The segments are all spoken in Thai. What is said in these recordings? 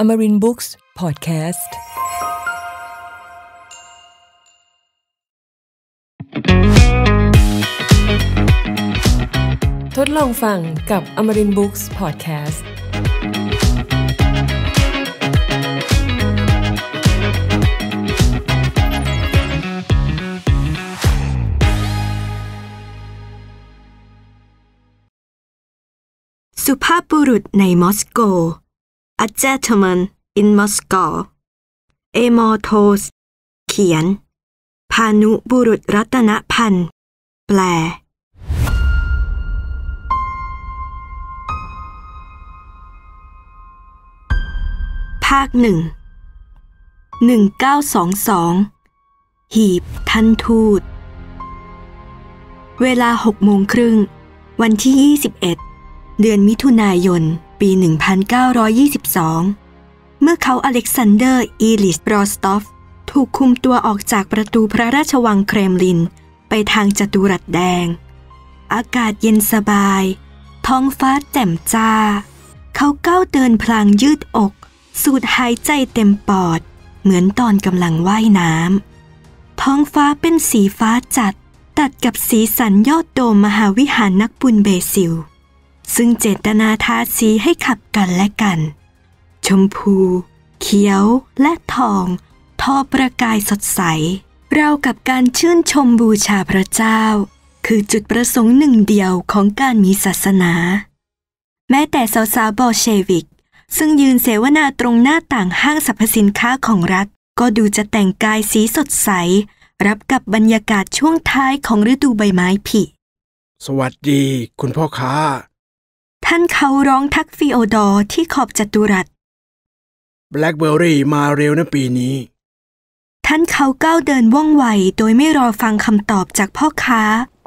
อมรินบุ๊กส์พอดแคสต์ทดลองฟังกับอมรินบุ๊กส์พอดแคสต์สุภาพบุรุษในมอสโก A Gentleman in Moscow เอมอโทส เขียน พานุบุรุษรัตนพันธ์ แปล ภาคหนึ่งหนึ่งเก้าสองสองหีบท่านทูต เวลาหกโมงครึ่งวันที่ยี่สิบเอ็ดเดือนมิถุนายนปี 1922 เมื่อเขาอเล็กซานเดอร์ อีลิสรอสตอฟ ถูกคุมตัวออกจากประตูพระราชวังเครมลิน ไปทางจัตุรัสแดง อากาศเย็นสบาย ท้องฟ้าแจ่มจ้า เขาก้าวเดินพลางยืดอก สูดหายใจเต็มปอด เหมือนตอนกำลังว่ายน้ำ ท้องฟ้าเป็นสีฟ้าจัด ตัดกับสีสันยอดโดมมหาวิหารนักบุญเบซิลซึ่งเจตนาทาสีให้ขับกันและกัน ชมพู เขียว และทองทอประกายสดใส เรากับการชื่นชมบูชาพระเจ้า คือจุดประสงค์หนึ่งเดียวของการมีศาสนา แม้แต่สาวๆบอเชวิก ซึ่งยืนเสวนาตรงหน้าต่างห้างสรรพสินค้าของรัฐ ก็ดูจะแต่งกายสีสดใส รับกับบรรยากาศช่วงท้ายของฤดูใบไม้ผลิ สวัสดี คุณพ่อค้าท่านเขาร้องทักฟิโอดอร์ที่ขอบจัตุรัสแบล็กเบอร์รี่มาเร็วนะปีนี้ ท่านเขาก้าวเดินว่องไวโดยไม่รอฟังคำตอบจากพ่อค้า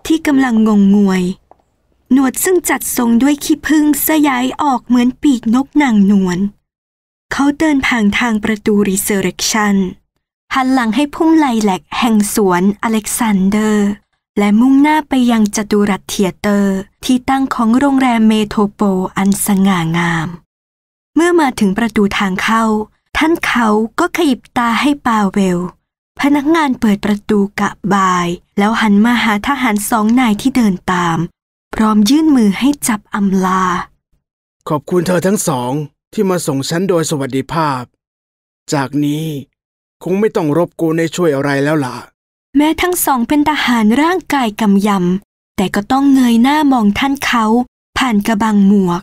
ที่กำลังงงงวย หนวดซึ่งจัดทรงด้วยขี้พึ่งสยายออกเหมือนปีกนกนางนวลเขาเดินผ่านทางประตูรีเซอร์เรคชันหันหลังให้พุ่มไลแหลกแห่งสวนอเล็กซานเดอร์และมุ่งหน้าไปยังจัตุรัสเทียเตอร์ ที่ตั้งของโรงแรมเมโทโปอันสง่างาม เมื่อมาถึงประตูทางเข้า ท่านเขาก็ขยิบตาให้ปาเวล พนักงานเปิดประตูกะบาย แล้วหันมาหาทหารสองนายที่เดินตาม พร้อมยื่นมือให้จับอำลา ขอบคุณเธอทั้งสองที่มาส่งฉันโดยสวัสดิภาพ จากนี้คงไม่ต้องรบกวนในช่วยอะไรแล้วล่ะแม้ทั้งสองเป็นทหารร่างกายกำยำ แต่ก็ต้องเงยหน้ามองท่านเขา ผ่านกระบังหมวก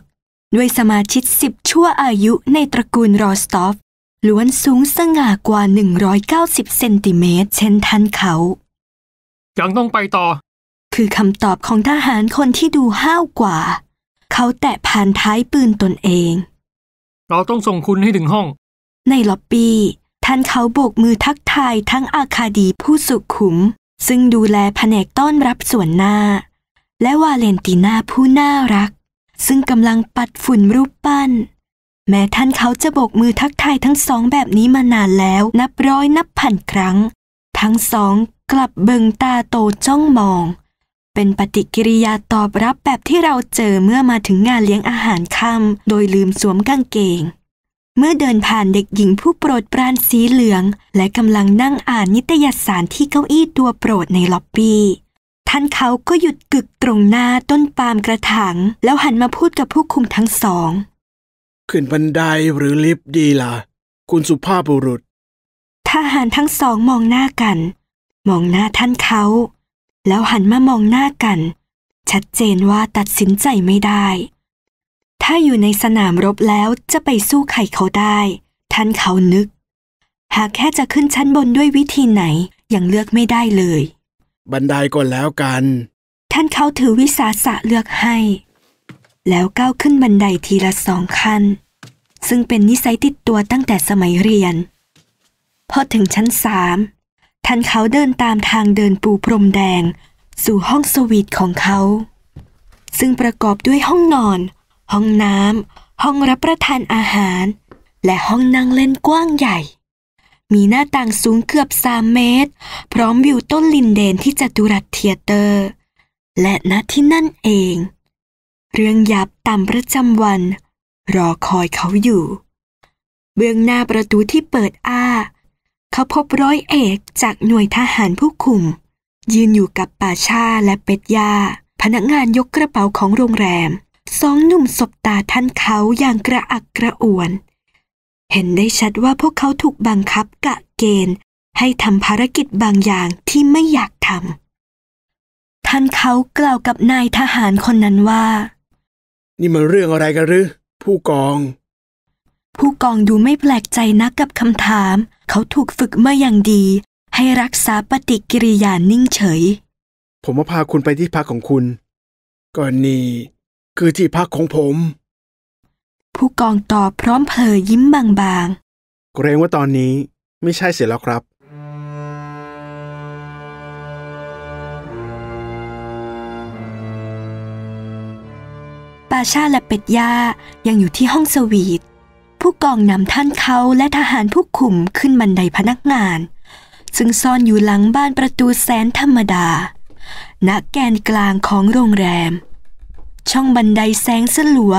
ด้วยสมาชิกสิบชั่วอายุในตระกูลรอสตอฟล้วนสูงสง่ากว่า 190เซนติเมตรเช่นท่านเขายังต้องไปต่อ คือคำตอบของทหารคนที่ดูห้าวกว่า เขาแตะผ่านท้ายปืนตนเอง เราต้องส่งคุณให้ถึงห้อง ในล็อบบี้ท่านเขาโบกมือทักทายทั้งอาคาดีผู้สุขุม ซึ่งดูแลแผนกต้อนรับส่วนหน้า และวาเลนติน่าผู้น่ารัก ซึ่งกำลังปัดฝุ่นรูปปั้น แม้ท่านเขาจะโบกมือทักทายทั้งสองแบบนี้มานานแล้วนับร้อย นับพันครั้ง ทั้งสองกลับเบิงตาโตจ้องมอง เป็นปฏิกิริยาตอบรับแบบที่เราเจอเมื่อมาถึงงานเลี้ยงอาหารค่ำโดยลืมสวมกางเกงเมื่อเดินผ่านเด็กหญิงผู้โปรดปรานสีเหลือง และกำลังนั่งอ่านนิตยสารที่เก้าอี้ตัวโปรดในล็อบบี้ท่านเขาก็หยุดกึกตรงหน้าต้นปาล์มกระถางแล้วหันมาพูดกับผู้คุมทั้งสองขึ้นบันไดหรือลิฟต์ดีล่ะ คุณสุภาพบุรุษทหารทั้งสองมองหน้ากัน มองหน้าท่านเขา แล้วหันมามองหน้ากัน ชัดเจนว่าตัดสินใจไม่ได้ถ้าอยู่ในสนามรบแล้วจะไปสู้ใครเขาได้ ท่านเขานึก หากแค่จะขึ้นชั้นบนด้วยวิธีไหนยังเลือกไม่ได้เลย บันไดก่อนแล้วกัน ท่านเขาถือวิสาสะเลือกให้ แล้วก้าวขึ้นบันไดทีละสองขั้น ซึ่งเป็นนิสัยติดตัวตั้งแต่สมัยเรียนพอถึงชั้นสามท่านเขาเดินตามทางเดินปูพรมแดง สู่ห้องสวีทของเขา ซึ่งประกอบด้วยห้องนอนห้องน้ำ ห้องรับประทานอาหาร และห้องนั่งเล่นกว้างใหญ่ มีหน้าต่างสูงเกือบสามเมตร พร้อมวิวต้นลินเดนที่จัตุรัสเทียเตอร์ และณที่นั่นเอง เรื่องยับตามประจำวัน รอคอยเขาอยู่ เบื้องหน้าประตูที่เปิดอ้า เขาพบร้อยเอกจากหน่วยทหารผู้คุม ยืนอยู่กับป่าชาและเป็ดยาพนักงานยกกระเป๋าของโรงแรมสองหนุ่มสบตาท่านเขาอย่างกระอักกระอ่วน เห็นได้ชัดว่าพวกเขาถูกบังคับกะเกณฑ์ ให้ทำภารกิจบางอย่างที่ไม่อยากทำท่านเขากล่าวกับนายทหารคนนั้นว่า นี่มันเรื่องอะไรกันหรือผู้กอง ผู้กองดูไม่แปลกใจนักกับคำถาม เขาถูกฝึกมาอย่างดี ให้รักษาปฏิกิริยานิ่งเฉย ผมมาพาคุณไปที่พักของคุณ ก่อนนี้คือที่พักของผม ผู้กองตอบพร้อมเพลยยิ้มบางๆ เกรงว่าตอนนี้ไม่ใช่เสียแล้วครับปาชาและเป็ดย่ายังอยู่ที่ห้องสวีท ผู้กองนำท่านเขาและทหารผู้คุมขึ้นบันไดพนักงาน ซึ่งซ่อนอยู่หลังบ้านประตูแสนธรรมดา ณ แกนกลางของโรงแรมช่องบันไดแสงสลัว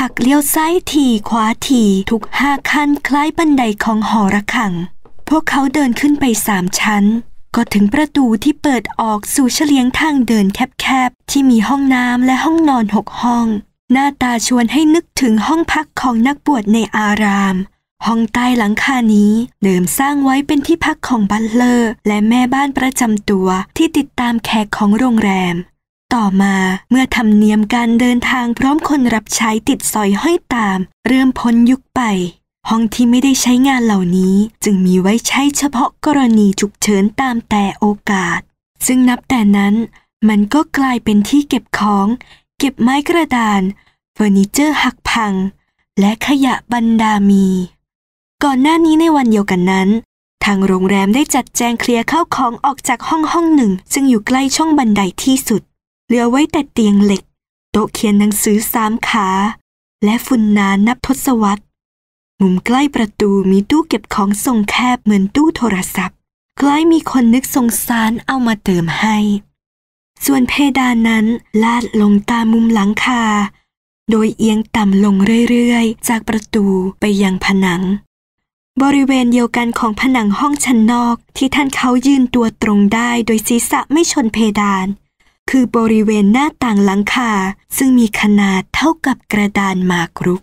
หักเลี้ยวซ้ายทีขวาทีทุกห้าขั้น คล้ายบันไดของหอระฆัง พวกเขาเดินขึ้นไปสามชั้น ก็ถึงประตูที่เปิดออกสู่เฉลียงทางเดินแคบๆ ที่มีห้องน้ำและห้องนอนหกห้อง หน้าตาชวนให้นึกถึงห้องพักของนักบวชในอาราม ห้องใต้หลังคานี้ เดิมสร้างไว้เป็นที่พักของบัลเลอร์และแม่บ้านประจำตัวที่ติดตามแขกของโรงแรมต่อมาเมื่อทำเนียมการเดินทางพร้อมคนรับใช้ติดสอยห้อยตาม เริ่มพ้นยุคไป ห้องที่ไม่ได้ใช้งานเหล่านี้จึงมีไว้ใช้เฉพาะกรณีฉุกเฉินตามแต่โอกาส ซึ่งนับแต่นั้น มันก็กลายเป็นที่เก็บของ เก็บไม้กระดาน เฟอร์นิเจอร์หักพัง และขยะบรรดามี ก่อนหน้านี้ในวันเดียวกันนั้น ทางโรงแรมได้จัดแจงเคลียร์ข้าวของออกจากห้องห้องหนึ่ง ซึ่งอยู่ใกล้ช่องบันไดที่สุดเหลือไว้แต่เตียงเหล็ก โต๊ะเขียนหนังสือสามขา และฝุ่นนานับทศวรรษมุมใกล้ประตูมีตู้เก็บของทรงแคบเหมือนตู้โทรศัพท์คล้ายมีคนนึกสงสารเอามาเติมให้ ส่วนเพดานนั้นลาดลงตามมุมหลังคา โดยเอียงต่ำลงเรื่อยๆ จากประตูไปยังผนัง บริเวณเดียวกันของผนังห้องชั้นนอกที่ท่านเขายืนตัวตรงได้โดยศีรษะไม่ชนเพดานคือบริเวณหน้าต่างหลังคาซึ่งมีขนาดเท่ากับกระดานหมากรุก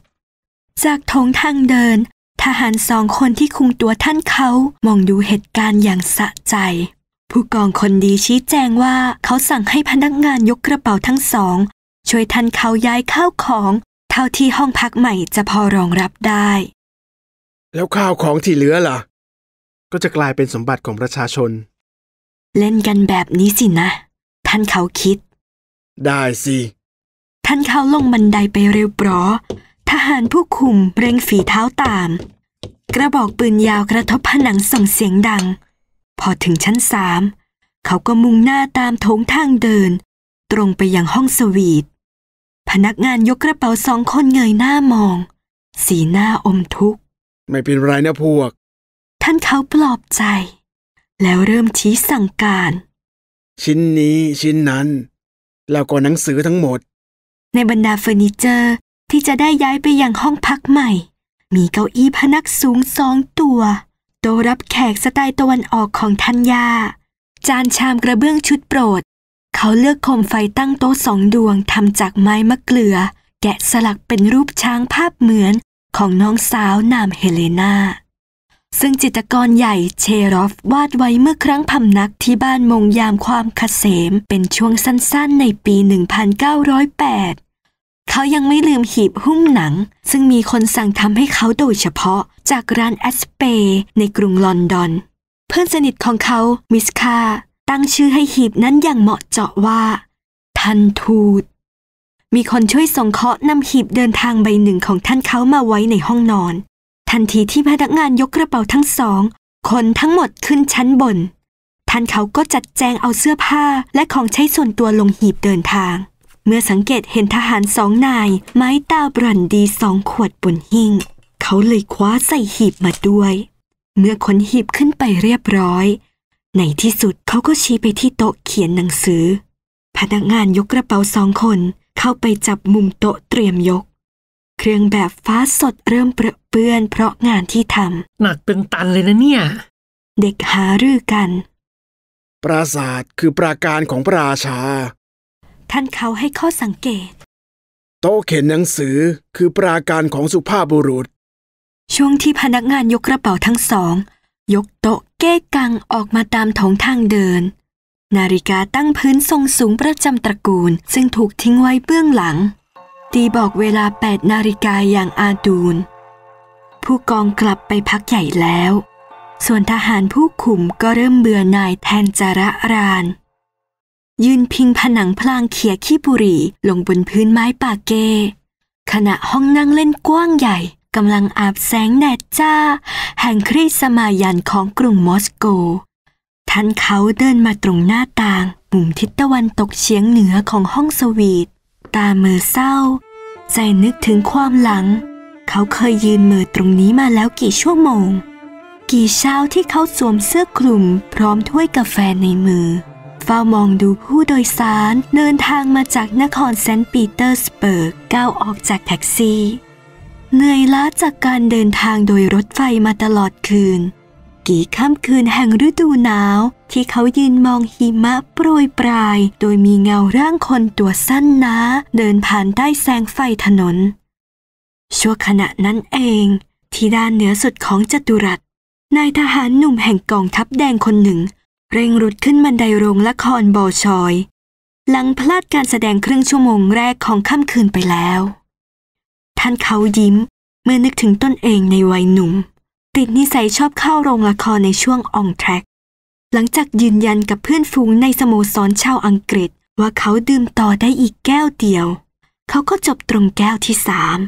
จากทงทางเดิน ทหารสองคนที่คุมตัวท่านเขามองดูเหตุการณ์อย่างสะใจ ผู้กองคนดีชี้แจงว่าเขาสั่งให้พนักงานยกกระเป๋าทั้งสอง ช่วยท่านเขาย้ายข้าวของ เท่าที่ห้องพักใหม่จะพอรองรับได้ แล้วข้าวของที่เหลือล่ะ ก็จะกลายเป็นสมบัติของประชาชน เล่นกันแบบนี้สินะท่านเขาคิด ได้สิท่านเขาลงบันไดไปเร็วปรอทหารผู้คุมเร่งฝีเท้าตาม กระบอกปืนยาวกระทบผนังส่งเสียงดัง พอถึงชั้นสามเขาก็มุ่งหน้าตามโถงทางเดิน ตรงไปยังห้องสวีทพนักงานยกกระเป๋าสองคนเงยหน้ามอง สีหน้าอมทุกข์ ไม่เป็นไรนะพวก ท่านเขาปลอบใจ แล้วเริ่มชี้สั่งการชิ้นนี้ชิ้นนั้นแล้วก็หนังสือทั้งหมด ในบรรดาเฟอร์นิเจอร์ที่จะได้ย้ายไปยังห้องพักใหม่ มีเก้าอี้พนักสูงสองตัว โต๊ะรับแขกสไตล์ตะวันออกของทัญญาจานชามกระเบื้องชุดโปรด เขาเลือกโคมไฟตั้งโต๊ะสองดวงทำจากไม้มะเกลือ แกะสลักเป็นรูปช้างภาพเหมือนของน้องสาวนามเฮเลนาซึ่งจิตรกรใหญ่เชรอฟ วาดไว้เมื่อครั้งพำนักที่บ้านมงยามความคเสม เป็นช่วงสั้นๆ ในปี 1908 เขายังไม่ลืมหีบหุ้มหนัง ซึ่งมีคนสั่งทำให้เขาโดยเฉพาะจากร้านแอสเปในกรุงลอนดอน เพื่อนสนิทของเขา มิสคาตั้งชื่อให้หีบนั้นอย่างเหมาะเจาะว่าทันทูต มีคนช่วยส่งเคาะนำหีบเดินทางใบหนึ่งของท่านเขามาไว้ในห้องนอนทันทีที่พนักงานยกกระเป๋าทั้งสองคนทั้งหมดขึ้นชั้นบน ท่านเขาก็จัดแจงเอาเสื้อผ้าและของใช้ส่วนตัวลงหีบเดินทาง เมื่อสังเกตเห็นทหารสองนาย ไม้ตาบรันดีสองขวดบนหิ้งเขาเลยคว้าใส่หีบมาด้วย เมื่อขนหีบขึ้นไปเรียบร้อยในที่สุดเขาก็ชี้ไปที่โต๊ะเขียนหนังสือ พนักงานยกกระเป๋าสองคนเข้าไปจับมุมโต๊ะเตรียมยก เครื่องแบบฟ้าสดเริ่มเปรอะเปื้อนเพราะงานที่ทำหนักเป็นตันเลยนะเนี่ย เด็กหารือกัน ปราศาสตร์คือปราการของพระราชา ท่านเขาให้ข้อสังเกต โต๊ะเข็นหนังสือคือปราการของสุภาพบุรุษ ช่วงที่พนักงานยกกระเป๋าทั้งสอง ยกโต๊ะเก้กังออกมาตาม้ถงทางเดิน นาฬิกาตั้งพื้นทรงสูงประจำตระกูล ซึ่งถูกทิ้งไว้เบื้องหลัง ตีบอกเวลา8นาฬิกาอย่างอาดูนผู้กองกลับไปพักใหญ่แล้ว ส่วนทหารผู้ขุมก็เริ่มเบื่อนายแทนจาระราน ยืนพิงผนังพลางเขียขี้บุหรี่ ลงบนพื้นไม้ปาเก ขณะห้องนั่งเล่นกว้างใหญ่กำลังอาบแสงแดดจ้า แห่งคริสมายันของกรุงมอสโกท่านเขาเดินมาตรงหน้าต่างมุมทิศตะวันตกเฉียงเหนือของห้องสวีท ตาเมือเศร้า ใจนึกถึงความหลังเขาเคยยืนมือตรงนี้มาแล้วกี่ชั่วโมง กี่เช้าที่เขาสวมเสื้อคลุมพร้อมถ้วยกาแฟในมือ เฝ้ามองดูผู้โดยสาร เดินทางมาจากนครเซนต์ปีเตอร์สเบิร์กก้าวออกจากแท็กซี่ เหนื่อยล้าจากการเดินทางโดยรถไฟมาตลอดคืน กี่ค่ำคืนแห่งฤดูหนาว ที่เขายืนมองหิมะโปรยปลาย โดยมีเงาร่างคนตัวสั้นนะเดินผ่านใต้แสงไฟถนนชั่วขณะนั้นเองที่ด้านเหนือสุดของจัตุรัสนายทหารหนุ่มแห่งกองทัพแดงคนหนึ่ง เร่งรุดขึ้นบันไดโรงละครบอชอย หลังพลาดการแสดงครึ่งชั่วโมงแรกของค่ำคืนไปแล้ว ท่านเขายิ้มเมื่อนึกถึงตนเองในวัยหนุ่ม ติดนิสัยชอบเข้าโรงละครในช่วงอองแทร็กหลังจากยืนยันกับเพื่อนฝูงในสโมสรชาวอังกฤษ ว่าเขาดื่มต่อได้อีกแก้วเดียว เขาก็จบตรงแก้วที่สาม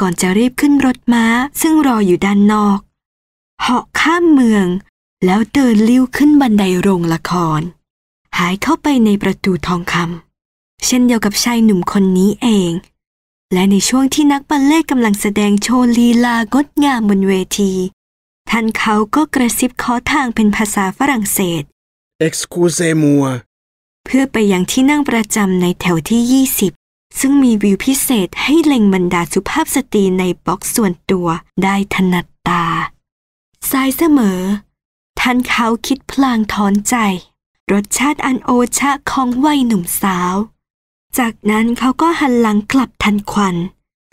ก่อนจะรีบขึ้นรถม้าซึ่งรออยู่ด้านนอก เหาะข้ามเมืองแล้วเดินลิ้วขึ้นบันไดโรงละคร หายเข้าไปในประตูทองคำเช่นเดียวกับชายหนุ่มคนนี้เอง และในช่วงที่นักบัลเล่กำลังแสดงโชว์ลีลา งดงามบนเวที ท่านเขาก็กระซิบขอทางเป็นภาษาฝรั่งเศส excusez-moi เพื่อไปอยังที่นั่งประจำในแถวที่ยี่สิบซึ่งมีวิวพิเศษให้เล็งบรรดาสุภาพสตรีในบล็อกส่วนตัวได้ถนัดตา สายเสมอ ท่านเขาคิดพลางถอนใจ รสชาติอันโอชะของวัยหนุ่มสาว จากนั้นเขาก็หันหลังกลับทันควัน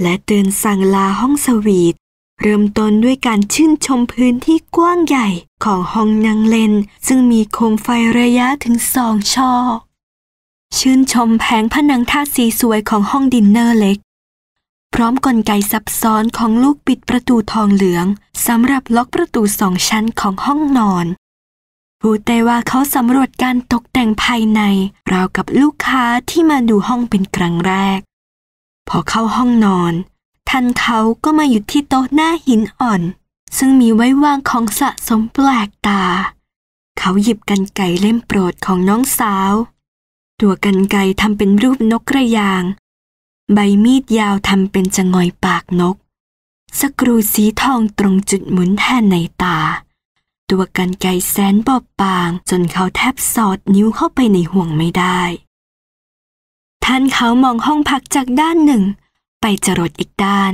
และเดินสั่งลาห้องสวีท เริ่มต้นด้วยการชื่นชมพื้นที่กว้างใหญ่ของห้องน่งเล่น ซึ่งมีโคมไฟระยะถึงสองช่อชื่นชมแผงผนังท่าสีสวยของห้องดินเนอร์เล็ก พร้อมกลไกซับซ้อนของลูกปิดประตูทองเหลืองสำหรับล็อกประตูสองชั้นของห้องนอน พูดได้ว่าเขาสำรวจการตกแต่งภายในราวกับลูกค้าที่มาดูห้องเป็นครั้งแรก พอเข้าห้องนอนท่านเขาก็มาหยุดที่โต๊ะหน้าหินอ่อน ซึ่งมีไว้วางของสะสมแปลกตา เขาหยิบกันไก่เล่มโปรดของน้องสาวตัวกันไกทำเป็นรูปนกกระยาง ใบมีดยาวทำเป็นจงอยปากนก สกรูสีทองตรงจุดหมุนแทนในตา ตัวกันไกแสนบอบบาง จนเขาแทบสอดนิ้วเข้าไปในห่วงไม่ได้ ท่านเขามองห้องพักจากด้านหนึ่ง ไปจรดอีกด้าน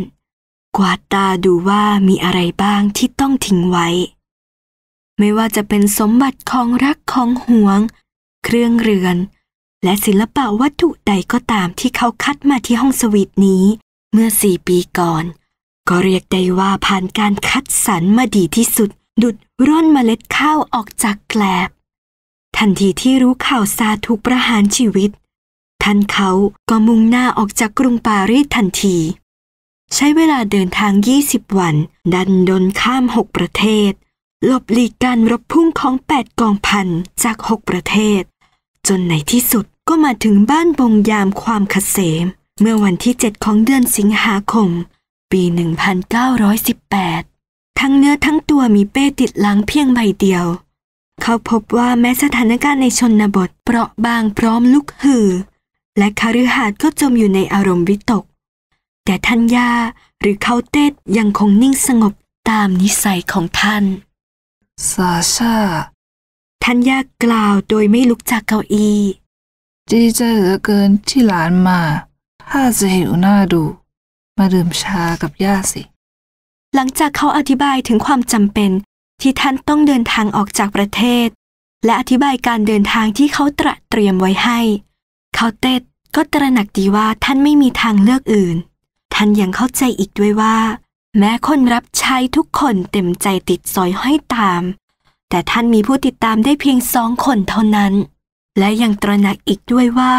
กวาดตาดูว่ามีอะไรบ้างที่ต้องทิ้งไว้ ไม่ว่าจะเป็นสมบัติของรักของห่วง เครื่องเรือนและศิลปะวัตถุใดก็ตามที่เขาคัดมาที่ห้องสวีทนี้ เมื่อสี่ปีก่อน ก็เรียกได้ว่าผ่านการคัดสรรมาดีที่สุด ดุดร่อนมเมล็ดข้าวออกจากแกลบ ทันทีที่รู้ข่าวซาถูกประหารชีวิต ท่านเขาก็มุ่งหน้าออกจากกรุงปารีสทันที ใช้เวลาเดินทาง 20 วัน ดันดนข้ามหกประเทศ หลบหลีกการรบพุ่งของ8กองพัน จาก6ประเทศจนในที่สุดก็มาถึงบ้านบงยามความขเสม เมื่อวันที่ 7 ของเดือนสิงหาคม ปี 1918 ทั้งเนื้อทั้งตัวมีเป้ติดหลังเพียงใบเดียว เขาพบว่าแม้สถานการณ์ในชนบทเปราะบางพร้อมลุกหือ และคาอหาดก็จมอยู่ในอารมณ์วิตก แต่ทัญญาหรือเขาเต้ยังคงนิ่งสงบตามนิสัยของท่านซาชาท่านย่ากล่าวโดยไม่ลุกจากเก้าอี้ดีใจเหลือเกินที่หลานมาถ้าจะหิวหน้าดู มาดื่มชากับย่าสิ หลังจากเขาอธิบายถึงความจำเป็นที่ท่านต้องเดินทางออกจากประเทศ และอธิบายการเดินทางที่เขาตระเตรียมไว้ให้ เขาเต็ดก็ตระหนักดีว่าท่านไม่มีทางเลือกอื่น ท่านยังเข้าใจอีกด้วยว่า แม้คนรับใช้ทุกคนเต็มใจติดสอยห้อยตามแต่ท่านมีผู้ติดตามได้เพียงสองคนเท่านั้น และยังตระหนักอีกด้วยว่า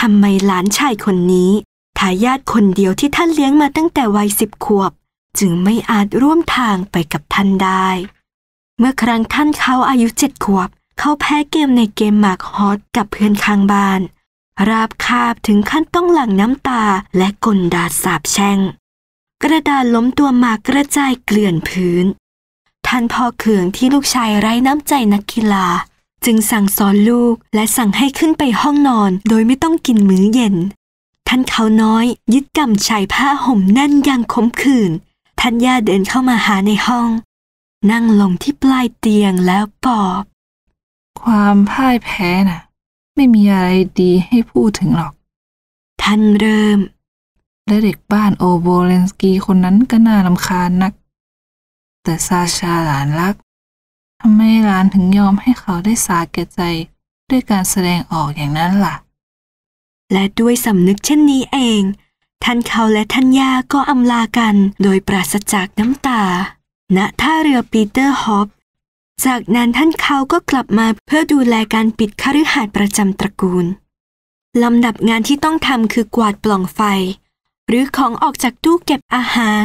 ทำไมหลานชายคนนี้ทายาทคนเดียวที่ท่านเลี้ยงมาตั้งแต่วัยสิบขวบ จึงไม่อาจร่วมทางไปกับท่านได้ เมื่อครั้งท่านเขาอายุเจ็ดขวบ เขาแพ้เกมในเกมหมากฮอตกับเพื่อนข้างบ้าน ราบคาบถึงขั้นต้องหลั่งน้ำตาและกลดาสาบแช่งกระดาษล้มตัวหมากกระจายเกลื่อนพื้นท่านพ่อเขืองที่ลูกชายไร้น้ำใจนักกีฬา จึงสั่งสอนลูกและสั่งให้ขึ้นไปห้องนอน โดยไม่ต้องกินมื้อเย็น ท่านเขาน้อย ยึดกำชายผ้าห่มแน่นอย่างขมขื่นท่านย่าเดินเข้ามาหาในห้อง นั่งลงที่ปลายเตียงแล้วปอบ ความพ่ายแพ้นะ่ะ ไม่มีอะไรดีให้พูดถึงหรอก ท่านเริ่มและเด็กบ้านโอโบเลนสกีคนนั้นก็น่าลำคาญนักแต่ซาชาหลานรักทำไมหลานถึงยอมให้เขาได้สาแก่ใจ ด้วยการแสดงออกอย่างนั้นล่ะ และด้วยสำนึกเช่นนี้เอง ท่านเขาและท่านย่าก็อำลากันโดยปราศจากน้ำตา ณท่าเรือปีเตอร์ฮอปจากนั้นท่านเขาก็กลับมาเพื่อดูแลการปิดคฤหาสน์ประจำตระกูลลำดับงานที่ต้องทำคือกวาดปล่องไฟ หรือของออกจากตู้เก็บอาหาร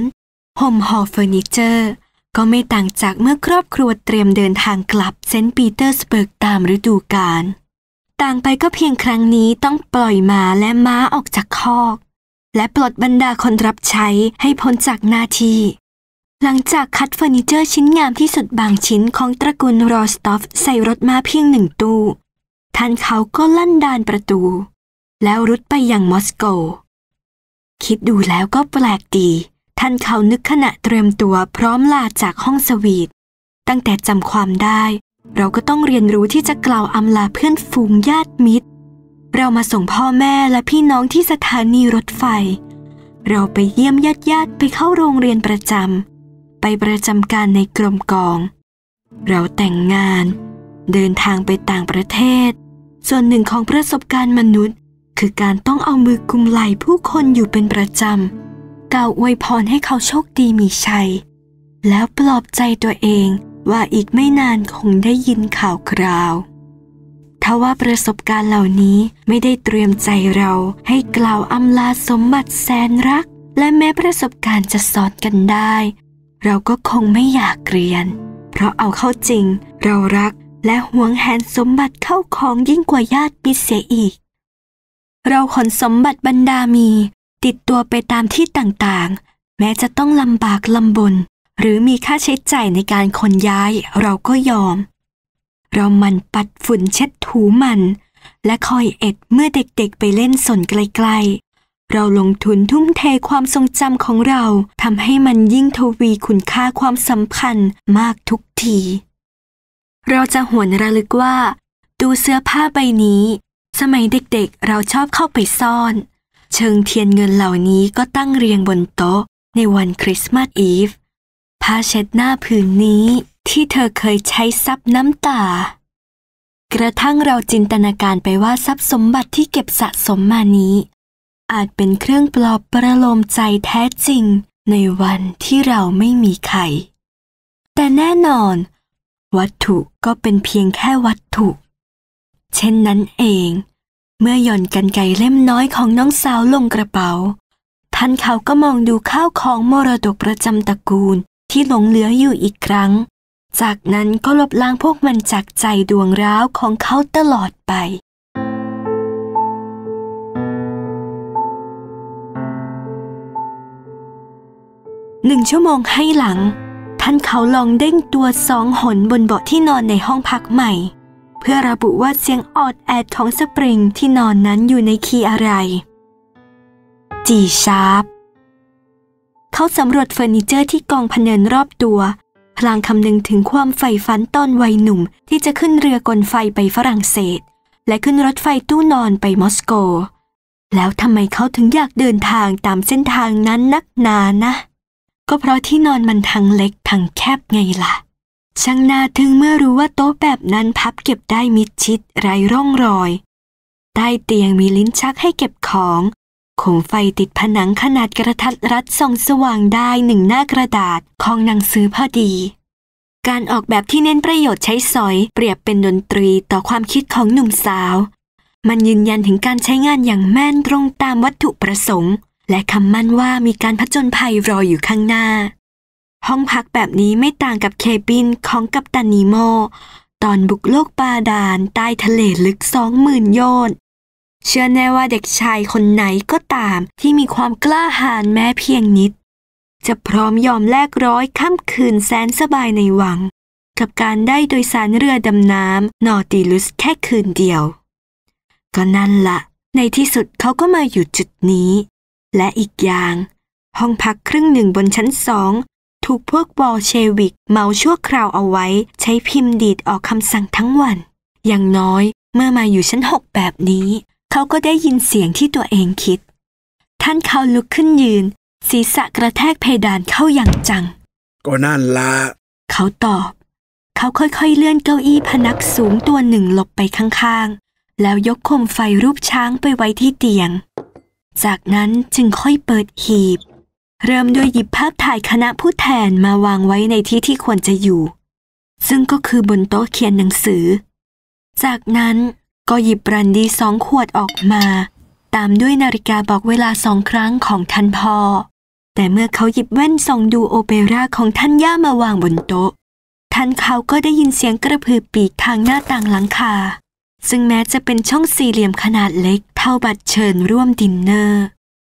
ห่มห่อเฟอร์นิเจอร์ก็ไม่ต่างจากเมื่อครอบครัวเตรียมเดินทางกลับ เซนต์ปีเตอร์สเบิร์กตามฤดูกาลต่างไปก็เพียงครั้งนี้ต้องปล่อยหมาและม้าออกจากคอก และปลดบรรดาคนรับใช้ให้พ้นจากหน้าที่ หลังจากคัดเฟอร์นิเจอร์ชิ้นงามที่สุดบางชิ้นของตระกูลรอสตอฟใส่รถม้าเพียงหนึ่งตู้ท่านเขาก็ลั่นดานประตูแล้วรุดไปยังมอสโก คิดดูแล้วก็แปลกดีนเขานึกขณะเตรียมตัวพร้อมลาจากห้องสวีท ตั้งแต่จำความได้ เราก็ต้องเรียนรู้ที่จะกล่าวอำลาเพื่อนฝูงญาติมิตร เรามาส่งพ่อแม่และพี่น้องที่สถานีรถไฟ เราไปเยี่ยมญาติญาติไปเข้าโรงเรียนประจำไปประจำการในกรมกอง เราแต่งงาน เดินทางไปต่างประเทศ ส่วนหนึ่งของประสบการณ์มนุษย์ คือการต้องเอามือกุมไหล่ผู้คนอยู่เป็นประจำกล่าวอวยพรให้เขาโชคดีมีชัย แล้วปลอบใจตัวเองว่าอีกไม่นานคงได้ยินข่าวคราว ทว่าประสบการณ์เหล่านี้ไม่ได้เตรียมใจเราให้กล่าวอำลาสมบัติแสนรัก และแม้ประสบการณ์จะสอนกันได้ เราก็คงไม่อยากเรียน เพราะเอาเข้าจริงเรารักและหวงแหนสมบัติเข้าของยิ่งกว่าญาติมิเสียอีก เราขนสมบัติบรรดามีติดตัวไปตามที่ต่างๆ แม้จะต้องลำบากลำบน หรือมีค่าใช้จ่ายในการขนย้ายเราก็ยอม เรามันปัดฝุ่นเช็ดถูมัน และคอยเอ็ดเมื่อเด็กๆไปเล่นสนไกล ๆ เราลงทุนทุ่มเทความทรงจำของเราทำให้มันยิ่งทวีคุณค่าความสัมพันธ์มากทุกที เราจะหวนระลึกว่า ดูเสื้อผ้าใบนี้ สมัยเด็กๆเราชอบเข้าไปซ่อนเชิงเทียนเงินเหล่านี้ก็ตั้งเรียงบนโต๊ะในวันคริสต์มาสอีฟผ้าเช็ดหน้าผืนนี้ที่เธอเคยใช้ซับน้ำตา กระทั่งเราจินตนาการไปว่าทรัพย์สมบัติที่เก็บสะสมมานี้ อาจเป็นเครื่องปลอบประโลมใจแท้จริงในวันที่เราไม่มีใคร แต่แน่นอน วัตถุก็เป็นเพียงแค่วัตถุ เช่นนั้นเองเมื่อหย่อนกันไกเล่มน้อยของน้องสาวลงกระเป๋า ท่านเขาก็มองดูข้าวของมรดกประจำตระกูลที่หลงเหลืออยู่อีกครั้ง จากนั้นก็ลบล้างพวกมันจากใจดวงร้าวของเขาตลอดไปหนึ่งชั่วโมงให้หลัง ท่านเขาลองเด้งตัวสองหนบนเบาะที่นอนในห้องพักใหม่เพื่อระบุว่าเสียงออดแอดของสปริง ที่นอนนั้นอยู่ในคีย์อะไร G ชาร์ปเขาสำรวจเฟอร์นิเจอร์ที่กองพเนินรอบตัว พลางคำนึงถึงความใฝ่ฝันตอนวัยหนุ่ม ที่จะขึ้นเรือกลไฟไปฝรั่งเศส และขึ้นรถไฟตู้นอนไปมอสโก แล้วทำไมเขาถึงอยากเดินทางตามเส้นทางนั้นนักหนานะ ก็เพราะที่นอนมันทางเล็กทางแคบไงละ่ะช่างน่าทึ่งเมื่อรู้ว่าโต๊ะแบบนั้นพับเก็บได้มิดชิดไร้ร่องรอย ใต้เตียงมีลิ้นชักให้เก็บของโคมไฟติดผนังขนาดกระทัดรัด ส่องสว่างได้หนึ่งหน้ากระดาษของหนังสือพอดี การออกแบบที่เน้นประโยชน์ใช้สอย เปรียบเป็นดนตรีต่อความคิดของหนุ่มสาว มันยืนยันถึงการใช้งานอย่างแม่นตรงตามวัตถุประสงค์ และคำมั่นว่ามีการผจญภัยรออยู่ข้างหน้าห้องพักแบบนี้ไม่ต่างกับเคบินของกัปตันนีโม ตอนบุกโลกปาดานใต้ทะเลลึกสองหมื่นโยนเชื่อแน่ว่าเด็กชายคนไหนก็ตามที่มีความกล้าหาญแม้เพียงนิด จะพร้อมยอมแลกร้อยค่ำคืนแสนสบายในวัง กับการได้โดยสารเรือดำน้ำนอติลุสแค่คืนเดียว ก็นั่นละในที่สุดเขาก็มาอยู่จุดนี้ และอีกอย่าง ห้องพักครึ่งหนึ่งบนชั้นสองถูกพวกบอลเชวิก เมาชั่วคราวเอาไว้ใช้พิมพ์ดีดออกคำสั่งทั้งวัน อย่างน้อยเมื่อมาอยู่ชั้นหกแบบนี้ เขาก็ได้ยินเสียงที่ตัวเองคิด ท่านเขาลุกขึ้นยืน ศีรษะกระแทกเพดานเข้าอย่างจัง ก็นั่นละเขาตอบ เขาค่อยๆเลื่อนเก้าอี้พนักสูงตัวหนึ่งหลบไปข้างๆ แล้วยกคมไฟรูปช้างไปไว้ที่เตียง จากนั้นจึงค่อยเปิดหีบเริ่มด้วยหยิบภาพถ่ายคณะผู้แทนมาวางไว้ในที่ที่ควรจะอยู่ ซึ่งก็คือบนโต๊ะเขียนหนังสือ จากนั้น ก็หยิบรันดีสองขวดออกมา ตามด้วยนาฬิกาบอกเวลาสองครั้งของท่านพ่อแต่เมื่อเขาหยิบแว่นส่องดูโอเปร่าของท่านย่ามาวางบนโต๊ะท่านเขาก็ได้ยินเสียงกระพือปีกทางหน้าต่างหลังคา ซึ่งแม้จะเป็นช่องสี่เหลี่ยมขนาดเล็ก เท่าบัตรเชิญร่วมดินเนอร์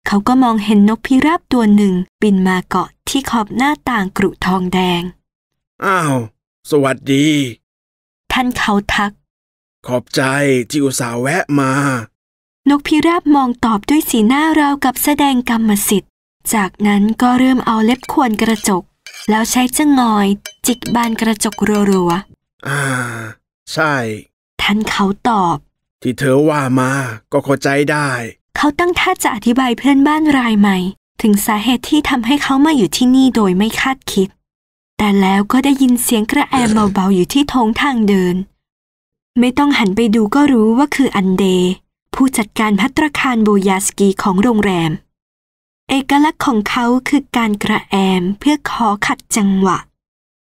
เขาก็มองเห็นนกพิราบตัวหนึ่งบินมาเกาะที่ขอบหน้าต่างกรุทองแดง อ้าว สวัสดี ท่านเขาทัก ขอบใจ ที่อุตส่าห์แวะมา นกพิราบมองตอบด้วยสีหน้าราวกับแสดงกรรมสิทธิ์ จากนั้นก็เริ่มเอาเล็บควนกระจก แล้วใช้จงอย จิกบานกระจกรัวๆอ่า ใช่ ท่านเขาตอบ ที่เธอว่ามาก็เข้าใจได้เขาตั้งท่าจะอธิบายเพื่อนบ้านรายใหม่ ถึงสาเหตุที่ทำให้เขามาอยู่ที่นี่โดยไม่คาดคิด แต่แล้วก็ได้ยินเสียงกระแอมเบาๆอยู่ที่ทงทางเดิน ไม่ต้องหันไปดูก็รู้ว่าคืออันเด ผู้จัดการพัตรคารโบยาสกีของโรงแรมเอกลักษณ์ของเขาคือการกระแอมเพื่อขอขัดจังหวะ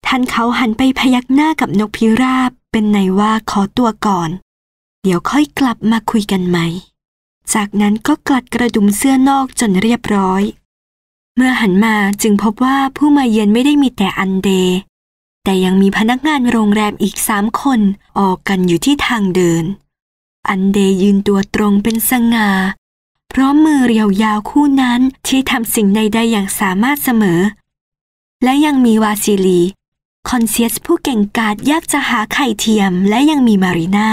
ท่านเขาหันไปพยักหน้ากับนกพิราบ เป็นในว่าขอตัวก่อน เดี๋ยวค่อยกลับมาคุยกันใหม่จากนั้นก็กลัดกระดุมเสื้อนอกจนเรียบร้อย เมื่อหันมาจึงพบว่าผู้มาเยือนไม่ได้มีแต่อันเด แต่ยังมีพนักงานโรงแรมอีกสามคนออกกันอยู่ที่ทางเดิน อันเดยืนตัวตรงเป็นสง่าพร้อมมือเรียวยาวคู่นั้นที่ทำสิ่งใด้อย่างสามารถเสมอ และยังมีวาซิลี คอนเซียสผู้เก่งกาจยากจะหาไข่เทียมและยังมีมารีนา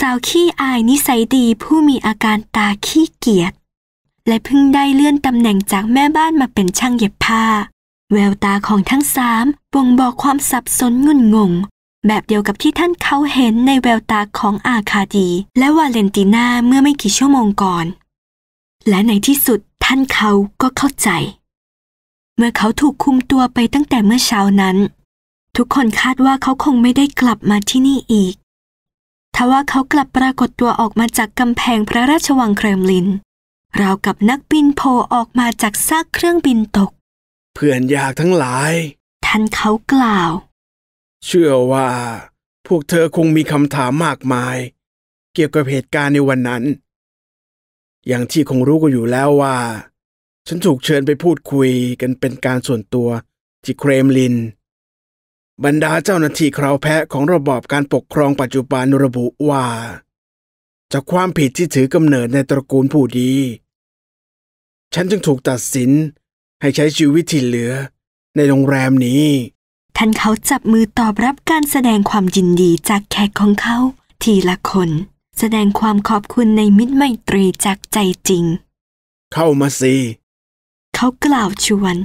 สาวขี้อายนิสัยดีผู้มีอาการตาขี้เกียจและเพิ่งได้เลื่อนตำแหน่งจากแม่บ้านมาเป็นช่างเย็บผ้า แววตาของทั้งสามบ่งบอกความสับสนงุนงง แบบเดียวกับที่ท่านเขาเห็นในแววตาของอาคาดี และวาเลนติน่าเมื่อไม่กี่ชั่วโมงก่อน และในที่สุดท่านเขาก็เข้าใจ เมื่อเขาถูกคุมตัวไปตั้งแต่เมื่อเช้านั้น ทุกคนคาดว่าเขาคงไม่ได้กลับมาที่นี่อีกทว่าเขากลับปรากฏตัวออกมาจากกำแพงพระราชวังเครมลินราวกับนักบินโผล่ออกมาจากซากเครื่องบินตก เพื่อนยากทั้งหลาย ท่านเขากล่าว เชื่อว่า พวกเธอคงมีคำถามมากมาย เกี่ยวกับเหตุการณ์ในวันนั้น อย่างที่คงรู้กันอยู่แล้วว่า ฉันถูกเชิญไปพูดคุยกันเป็นการส่วนตัวที่เครมลินบรรดาเจ้าหน้าที่คราวแพะของระบอบการปกครองปัจจุบันระบุว่า จากความผิดที่ถือกำเนิดในตระกูลผู้ดี ฉันจึงถูกตัดสิน ให้ใช้ชีวิตที่เหลือ ในโรงแรมนี้ ท่านเขาจับมือตอบรับการแสดงความยินดีจากแขกของเขาทีละคน แสดงความขอบคุณในมิตรไมตรีจากใจจริง เข้ามาสิ เขากล่าวชวน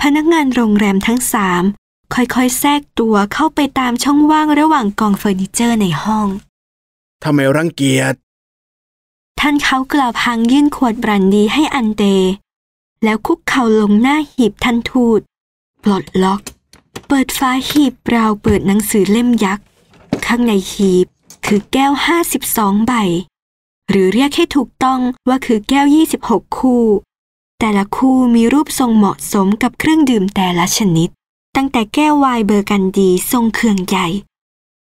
พนักงานโรงแรมทั้งสามค่อยๆ แทรกตัวเข้าไปตามช่องว่างระหว่างกองเฟอร์นิเจอร์ในห้อง ทำไมรังเกียจ ท่านเขากล่าวพังยื่นขวดบรันดีให้อันเต แล้วคุกเข่าลงหน้าหีบท่านทูด ปลดล็อก เปิดฟ้าหีบราวเปิดหนังสือเล่มยักษ์ ข้างในหีบ คือแก้ว 52 ใบ หรือเรียกให้ถูกต้อง ว่าคือแก้ว 26 คู่ แต่ละคู่มีรูปทรงเหมาะสมกับเครื่องดื่มแต่ละชนิดตั้งแต่แก้ววายเบอร์กันดีทรงเครื่องใหญ่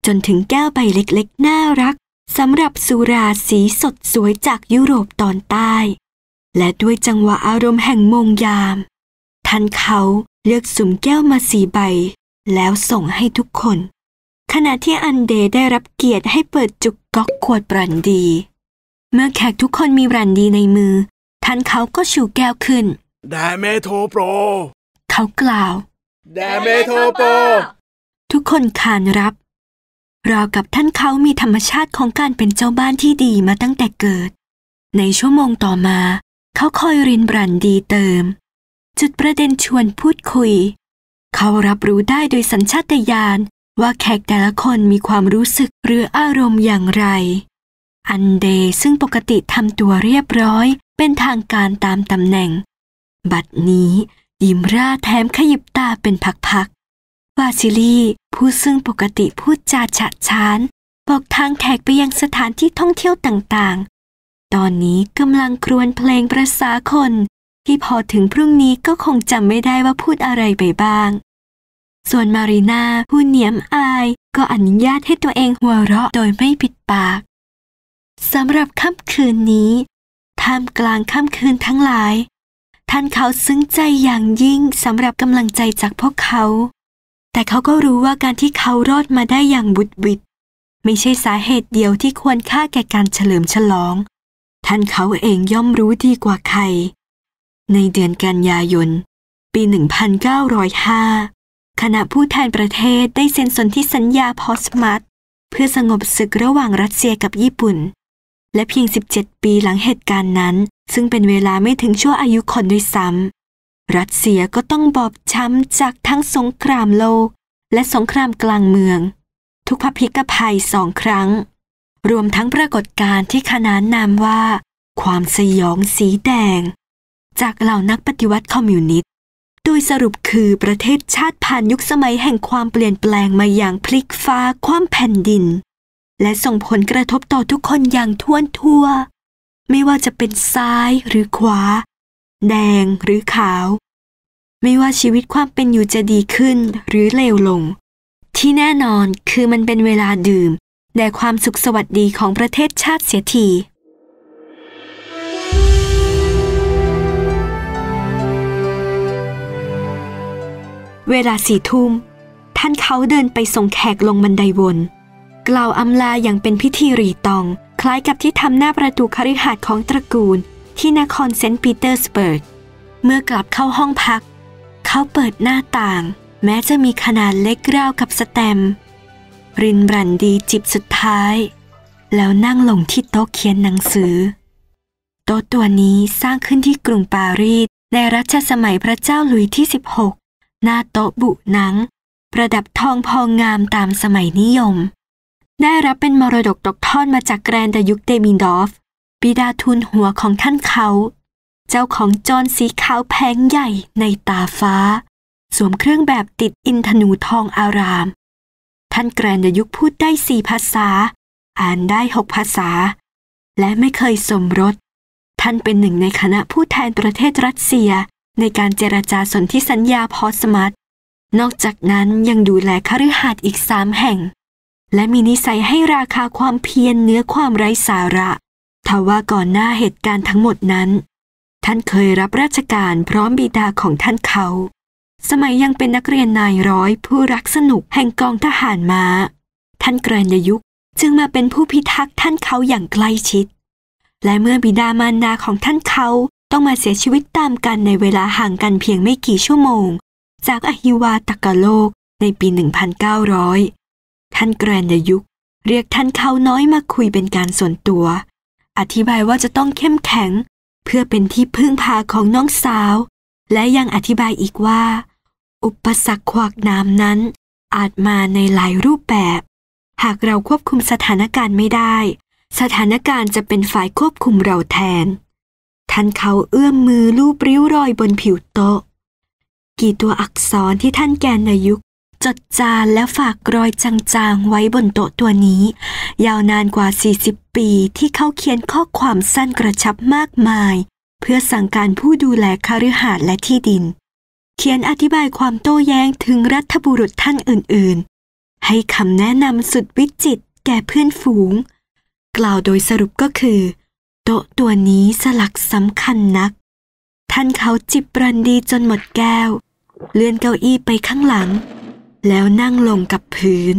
จนถึงแก้วใบเล็กๆน่ารัก สำหรับสุราสีสดสวยจากยุโรปตอนใต้ และด้วยจังหวะอารมณ์แห่งมงยาม ท่านเขาเลือกสุ่มแก้วมาสีใบ แล้วส่งให้ทุกคน ขณะที่อันเดได้รับเกียรติให้เปิดจุกก๊อกขวดบรันดี เมื่อแขกทุกคนมีบรันดีในมือ ท่านเขาก็ชูแก้วขึ้นได้แม่โทโปรเขากล่าวแดเมโทโป ทุกคนคานรับรากับท่านเขามีธรรมชาติของการเป็นเจ้าบ้านที่ดีมาตั้งแต่เกิด ในชั่วโมงต่อมา เขาคอยรินบรันดีเติม จุดประเด็นชวนพูดคุย เขารับรู้ได้โดยสัญชาตญาณว่าแขกแต่ละคนมีความรู้สึกหรืออารมณ์อย่างไร อันเดซึ่งปกติทำตัวเรียบร้อยเป็นทางการตามตำแหน่ง บัดนี้ยิ้มร่าแถมขยิบตาเป็นพักๆวาซิลีผู้ซึ่งปกติพูดจาฉะฉาน บอกทางแขกไปยังสถานที่ท่องเที่ยวต่างๆ ตอนนี้กำลังครวญเพลงประสาคน ที่พอถึงพรุ่งนี้ก็คงจำไม่ได้ว่าพูดอะไรไปบ้าง ส่วนมารีนาผู้เหนียมอายก็อนุญาตให้ตัวเองหัวเราะโดยไม่ปิดปากสำหรับค่ำคืนนี้ท่ามกลางค่ำคืนทั้งหลายท่านเขาซึ้งใจอย่างยิ่งสำหรับกำลังใจจากพวกเขา แต่เขาก็รู้ว่าการที่เขารอดมาได้อย่างบุดวิดไม่ใช่สาเหตุเดียวที่ควรค่าแก่การเฉลิมฉลอง ท่านเขาเองย่อมรู้ดีกว่าใคร ในเดือนกันยายน ปี 1905 คณะผู้แทนประเทศได้เซ็นสนธิสัญญาพอสมัตเพื่อสงบศึกระหว่างรัสเซียกับญี่ปุ่นและเพียง 17 ปีหลังเหตุการณ์นั้น ซึ่งเป็นเวลาไม่ถึงชั่วอายุคนด้วยซ้ำ รัสเซียก็ต้องบอบช้ำจากทั้งสงครามโลกและสงครามกลางเมือง ทุกพภิกภัยสองครั้ง รวมทั้งปรากฏการณ์ที่ขนานนามว่า ความสยองสีแดง จากเหล่านักปฏิวัติคอมมิวนิสต์ โดยสรุปคือประเทศชาติผ่านยุคสมัยแห่งความเปลี่ยนแปลงมาอย่างพลิกฟ้าความแผ่นดินและส่งผลกระทบต่อทุกคนอย่างท่วนทั่ว ไม่ว่าจะเป็นซ้ายหรือขวา แดงหรือขาว ไม่ว่าชีวิตความเป็นอยู่จะดีขึ้นหรือเลวลง ที่แน่นอนคือมันเป็นเวลาดื่ม แต่ความสุขสวัสดีของประเทศชาติเสียทีเวลาสี่ทุ่มท่านเขาเดินไปส่งแขกลงบันไดวนกล่าวอำลาอย่างเป็นพิธีรีตอง คล้ายกับที่ทำหน้าประตูคฤหาสน์ของตระกูลที่นครเซนต์ปีเตอร์สเบิร์กเมื่อกลับเข้าห้องพัก เขาเปิดหน้าต่าง แม้จะมีขนาดเล็กราวกับสแตม รินบรันดีจิบสุดท้าย แล้วนั่งลงที่โต๊ะเขียนหนังสือ โต๊ะตัวนี้สร้างขึ้นที่กรุงปารีสในรัชสมัยพระเจ้าหลุยที่ 16 หน้าโต๊ะบุหนัง ประดับทองพองงามตามสมัยนิยมได้รับเป็นมรดกตกทอดมาจากแกรนดยุคเดมินดอฟบิดาทุนหัวของท่านเขา เจ้าของจอนสีขาวแพงใหญ่ในตาฟ้า สวมเครื่องแบบติดอินทนูทองอาราม ท่านแกรนดยุคพูดได้สี่ภาษา อ่านได้หกภาษา และไม่เคยสมรส ท่านเป็นหนึ่งในคณะผู้แทนประเทศรัสเซียในการเจรจาสนธิสัญญาพอสมัตนอกจากนั้นยังดูแลคฤหาสน์อีกสามแห่งและมีนิสัยให้ราคาความเพียรเนื้อความไร้สาระ ทว่าก่อนหน้าเหตุการณ์ทั้งหมดนั้น ท่านเคยรับราชการพร้อมบิดาของท่านเขา สมัยยังเป็นนักเรียนนายร้อยผู้รักสนุกแห่งกองทหารมา้าท่านกรนยุกจึงมาเป็นผู้พิทักษ์ท่านเขาอย่างใกล้ชิด และเมื่อบิดามารดาของท่านเขาต้องมาเสียชีวิตตามกันในเวลาห่างกันเพียงไม่กี่ชั่วโมง จากอหิวาตกโลกในปี 1900ท่านแกรนดยุกเรียกท่านเขาน้อยมาคุยเป็นการส่วนตัว อธิบายว่าจะต้องเข้มแข็งเพื่อเป็นที่พึ่งพาของน้องสาว และยังอธิบายอีกว่า อุปสรรคขวากน้ำนั้น อาจมาในหลายรูปแบบ หากเราควบคุมสถานการณ์ไม่ได้ สถานการณ์จะเป็นฝ่ายควบคุมเราแทน ท่านเขาเอื้อมมือลูบริ้วรอยบนผิวโต๊ะ กี่ตัวอักษรที่ท่านแกนนายุกจดจานและฝากรอยจางๆ ไว้บนโต๊ะตัวนี้ ยาวนานกว่า 40 ปีที่เขาเขียนข้อความสั้นกระชับมากมาย เพื่อสั่งการผู้ดูแลคฤหาสน์และที่ดิน เขียนอธิบายความโต้แย้งถึงรัฐบุรุษท่านอื่นๆ ให้คำแนะนำสุดวิจิตแก่เพื่อนฝูง กล่าวโดยสรุปก็คือ โต๊ะตัวนี้สลักสำคัญนัก ท่านเขาจิบบรันดีจนหมดแก้ว เลื่อนเก้าอี้ไปข้างหลังแล้วนั่งลงกับพื้น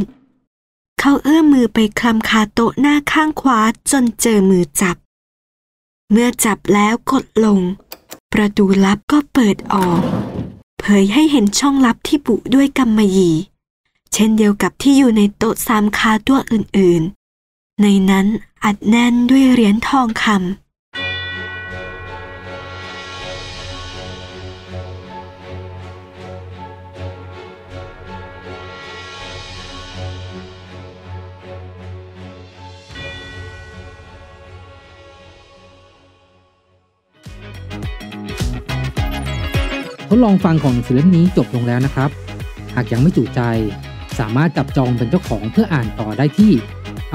เขาเอื้อมมือไปคลำคาโต๊ะหน้าข้างขวาจนเจอมือจับ เมื่อจับแล้วกดลง ประตูลับก็เปิดออก เผยให้เห็นช่องลับที่บุด้วยกำมะหยี่เช่นเดียวกับที่อยู่ในโต๊ะสามคาตัวอื่นๆ ในนั้นอัดแน่นด้วยเหรียญทองคำดลองฟังของหนังสือเล่มนี้จบลงแล้วนะครับ หากยังไม่จุใจ สามารถจับจองเป็นเจ้าของเพื่ออ่านต่อได้ที่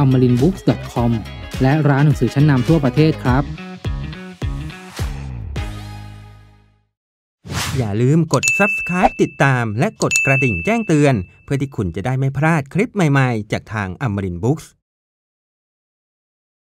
a m a r i n b o o k s c o m และร้านหนังสือชั้นนำทั่วประเทศครับ อย่าลืมกด subscribe ติดตามและกดกระดิ่งแจ้งเตือน เพื่อที่คุณจะได้ไม่พลาดคลิปใหม่ๆ จากทาง a m a r i n Books